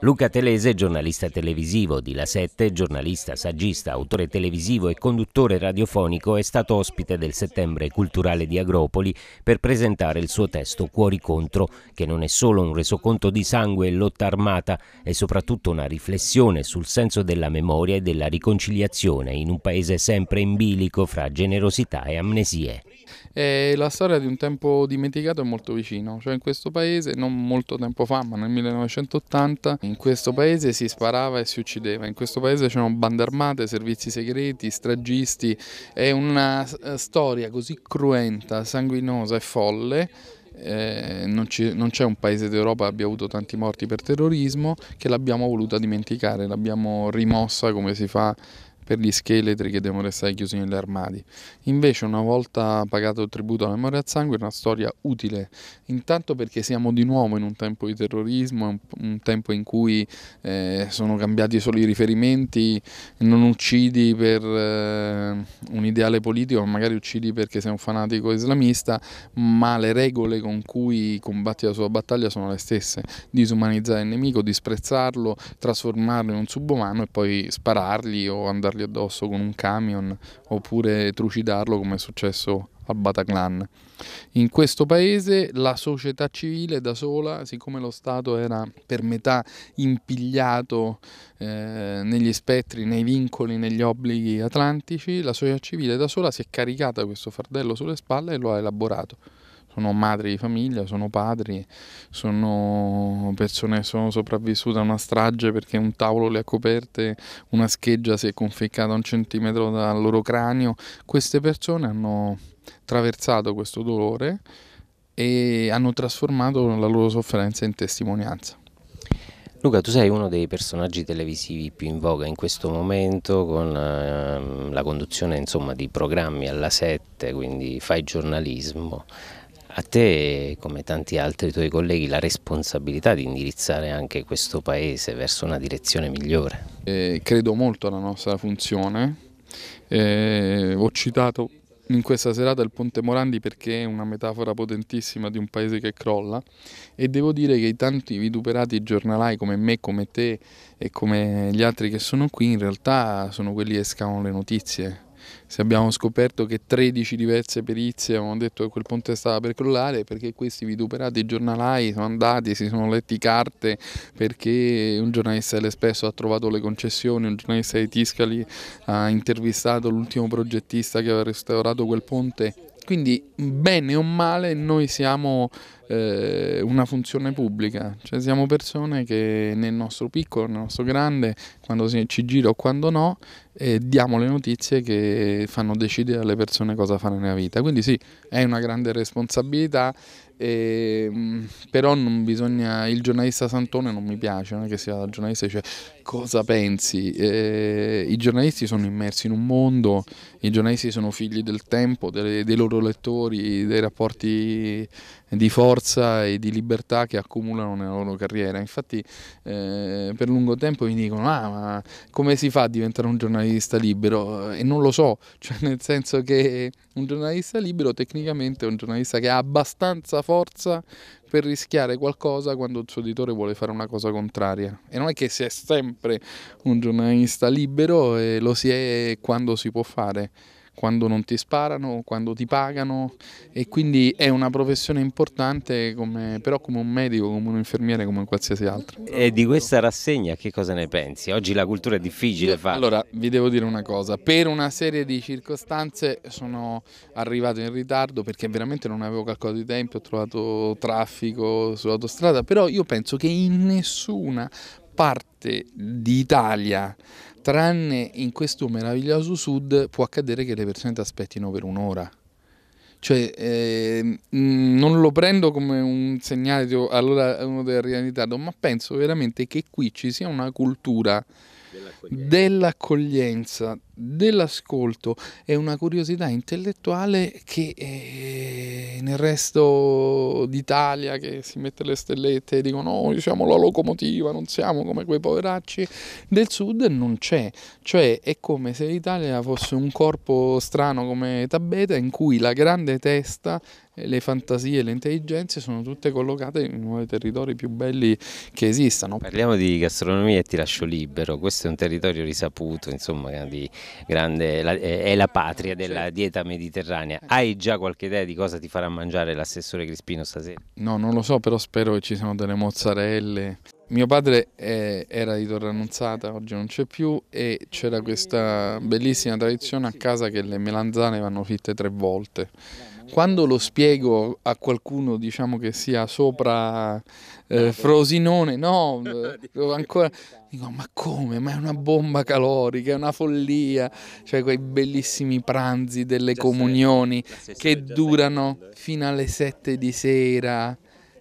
Luca Telese, giornalista televisivo di La Sette, giornalista, saggista, autore televisivo e conduttore radiofonico, è stato ospite del settembre culturale di Agropoli per presentare il suo testo Cuori contro, che non è solo un resoconto di sangue e lotta armata, è soprattutto una riflessione sul senso della memoria e della riconciliazione in un paese sempre in bilico fra generosità e amnesie. E la storia di un tempo dimenticato è molto vicino, cioè in questo paese, non molto tempo fa, ma nel 1980, in questo paese si sparava e si uccideva, in questo paese c'erano bande armate, servizi segreti, stragisti, è una eh, storia così cruenta, sanguinosa e folle eh, non, c'è un paese d'Europa che abbia avuto tanti morti per terrorismo, che l'abbiamo voluta dimenticare, l'abbiamo rimossa come si fa per gli scheletri che devono restare chiusi negli armadi. Invece una volta pagato il tributo alla memoria al sangue è una storia utile, intanto perché siamo di nuovo in un tempo di terrorismo, un tempo in cui eh, sono cambiati solo i riferimenti, non uccidi per eh, un ideale politico, magari uccidi perché sei un fanatico islamista, ma le regole con cui combatti la sua battaglia sono le stesse, disumanizzare il nemico, disprezzarlo, trasformarlo in un subumano e poi sparargli o andarlo sparargli addosso con un camion oppure trucidarlo come è successo al Bataclan. In questo paese la società civile da sola, siccome lo Stato era per metà impigliato eh, negli spettri, nei vincoli, negli obblighi atlantici, la società civile da sola si è caricata questo fardello sulle spalle e lo ha elaborato sono madri di famiglia, sono padri, sono persone che sono sopravvissute a una strage perché un tavolo le ha coperte, una scheggia si è conficcata un centimetro dal loro cranio. Queste persone hanno traversato questo dolore e hanno trasformato la loro sofferenza in testimonianza. Luca, tu sei uno dei personaggi televisivi più in voga in questo momento con la, ehm, la conduzione insomma, di programmi alla 7, quindi fai giornalismo a te, come tanti altri tuoi colleghi, la responsabilità di indirizzare anche questo Paese verso una direzione migliore. Eh, credo molto alla nostra funzione. Eh, ho citato in questa serata il Ponte Morandi perché è una metafora potentissima di un paese che crolla e devo dire che i tanti vituperati giornalai come me, come te e come gli altri che sono qui in realtà sono quelli che scavano le notizie se abbiamo scoperto che 13 diverse perizie avevano detto che quel ponte stava per crollare, perché questi vituperati giornalai sono andati, si sono letti carte perché un giornalista dell'Espresso ha trovato le concessioni, un giornalista di Tiscali ha intervistato l'ultimo progettista che aveva restaurato quel ponte. Quindi bene o male noi siamo eh, una funzione pubblica, cioè siamo persone che nel nostro piccolo, nel nostro grande, quando ci gira o quando no, eh, diamo le notizie che fanno decidere alle persone cosa fare nella vita. Quindi sì, è una grande responsabilità, eh, però non bisogna, il giornalista Santone non mi piace, non è che sia giornalista, cioè cosa pensi? Eh, I giornalisti sono immersi in un mondo, i giornalisti sono figli del tempo, delle, dei loro lettori, dei rapporti di forza forza e di libertà che accumulano nella loro carriera. Infatti eh, per lungo tempo mi dicono ah ma come si fa a diventare un giornalista libero? E non lo so, cioè nel senso che un giornalista libero tecnicamente è un giornalista che ha abbastanza forza per rischiare qualcosa quando il suo editore vuole fare una cosa contraria. E non è che si è sempre un giornalista libero e eh, lo si è quando si può fare quando non ti sparano, quando ti pagano e quindi è una professione importante come, però come un medico, come un infermiere, come qualsiasi altro. E di questa rassegna che cosa ne pensi? Oggi la cultura è difficile fare. Allora, vi devo dire una cosa, per una serie di circostanze sono arrivato in ritardo perché veramente non avevo calcolato i tempi, ho trovato traffico sull'autostrada, però io penso che in nessuna parte d'Italia, tranne in questo meraviglioso sud, può accadere che le persone ti aspettino per un'ora. Cioè, eh, non lo prendo come un segnale, tipo, oh, allora uno deve arrivare in ritardo, ma penso veramente che qui ci sia una cultura dell'accoglienza dell dell'ascolto e una curiosità intellettuale che eh, nel resto d'Italia che si mette le stellette e dicono oh, noi siamo la locomotiva, non siamo come quei poveracci del sud non c'è, cioè è come se l'Italia fosse un corpo strano come Tabeta in cui la grande testa eh, le fantasie, le intelligenze sono tutte collocate in uno dei territori più belli che esistano. Parliamo di gastronomia e ti lascio libero, questo è un territorio risaputo, insomma, di grande, la, eh, è la patria della certo. dieta mediterranea. Eh. Hai già qualche idea di cosa ti farà mangiare l'assessore Crispino stasera? No, non lo so, però spero che ci siano delle mozzarelle. Mio padre è, eh, era di Torre Annunzata, oggi non c'è più, e c'era questa bellissima tradizione a casa che le melanzane vanno fitte tre volte quando lo spiego a qualcuno diciamo che sia sopra eh, Frosinone, no, eh, ancora dico ma come? Ma è una bomba calorica, è una follia, cioè quei bellissimi pranzi delle comunioni che durano fino alle sette di sera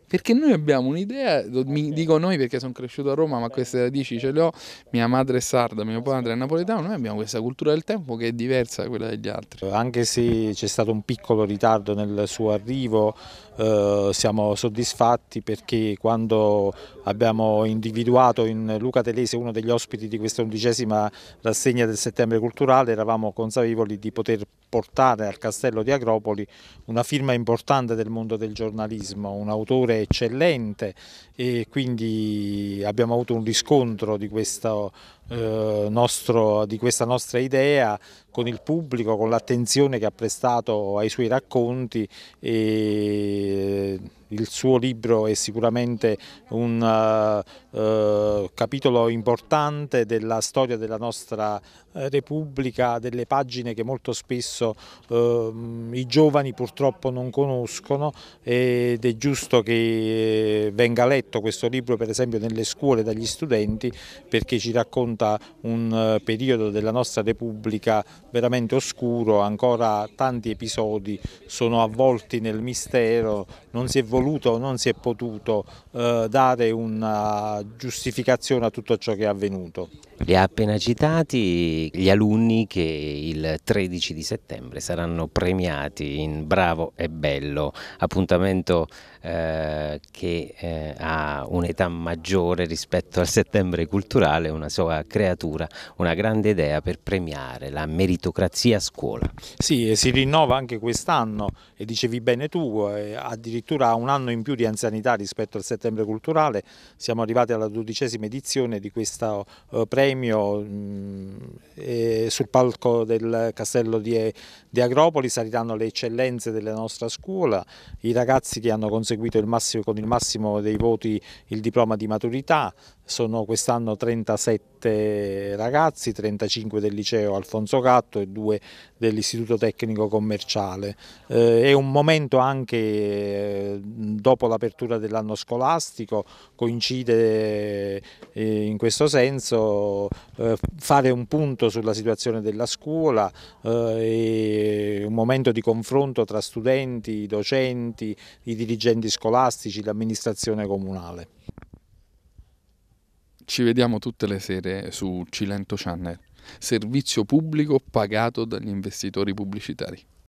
perché noi abbiamo un'idea, mi dico noi perché sono cresciuto a Roma, ma queste radici ce le ho, mia madre è sarda, mio padre è napoletano, noi abbiamo questa cultura del tempo che è diversa da quella degli altri. Eh, anche se c'è stato un piccolo ritardo nel suo arrivo, eh, siamo soddisfatti perché quando abbiamo individuato in Luca Telese uno degli ospiti di questa undicesima rassegna del settembre culturale, eravamo consapevoli di poter portare al castello di Agropoli una firma importante del mondo del giornalismo, un autore eccellente e quindi abbiamo avuto un riscontro di, questo, eh, nostro, di questa nostra idea con il pubblico, con l'attenzione che ha prestato ai suoi racconti e il suo libro è sicuramente un uh, uh, capitolo importante della storia della nostra eh, Repubblica, delle pagine che molto spesso uh, i giovani purtroppo non conoscono ed è giusto che venga letto questo libro per esempio nelle scuole dagli studenti perché ci racconta un periodo della nostra Repubblica veramente oscuro, ancora tanti episodi sono avvolti nel mistero, non si è voluto o non si è potuto eh, dare una giustificazione a tutto ciò che è avvenuto. Li ha appena citati gli alunni che il 13 di settembre saranno premiati in Bravo e Bello, appuntamento eh, che eh, ha un'età maggiore rispetto al settembre culturale, una sua creatura, una grande idea per premiare la meritocrazia a scuola. Sì, e si rinnova anche quest'anno e dicevi bene tu, eh, addirittura un anno in più di anzianità rispetto al settembre culturale, siamo arrivati alla dodicesima edizione di questo eh, premio mh, mm, sul palco del castello di, di Agropoli saliranno le eccellenze della nostra scuola, i ragazzi che hanno conseguito conseguito il massimo, con il massimo dei voti il diploma di maturità, sono quest'anno 37 ragazzi, 35 del liceo Alfonso Gatto e 2 dell'istituto tecnico commerciale. Eh, è un momento anche eh, dopo l'apertura dell'anno scolastico, coincide eh, in questo senso eh, fare un punto sulla situazione della scuola, eh, un momento di confronto tra studenti, docenti, i dirigenti scolastici, l'amministrazione comunale. Ci vediamo tutte le sere su Cilento Channel, servizio pubblico pagato dagli investitori pubblicitari.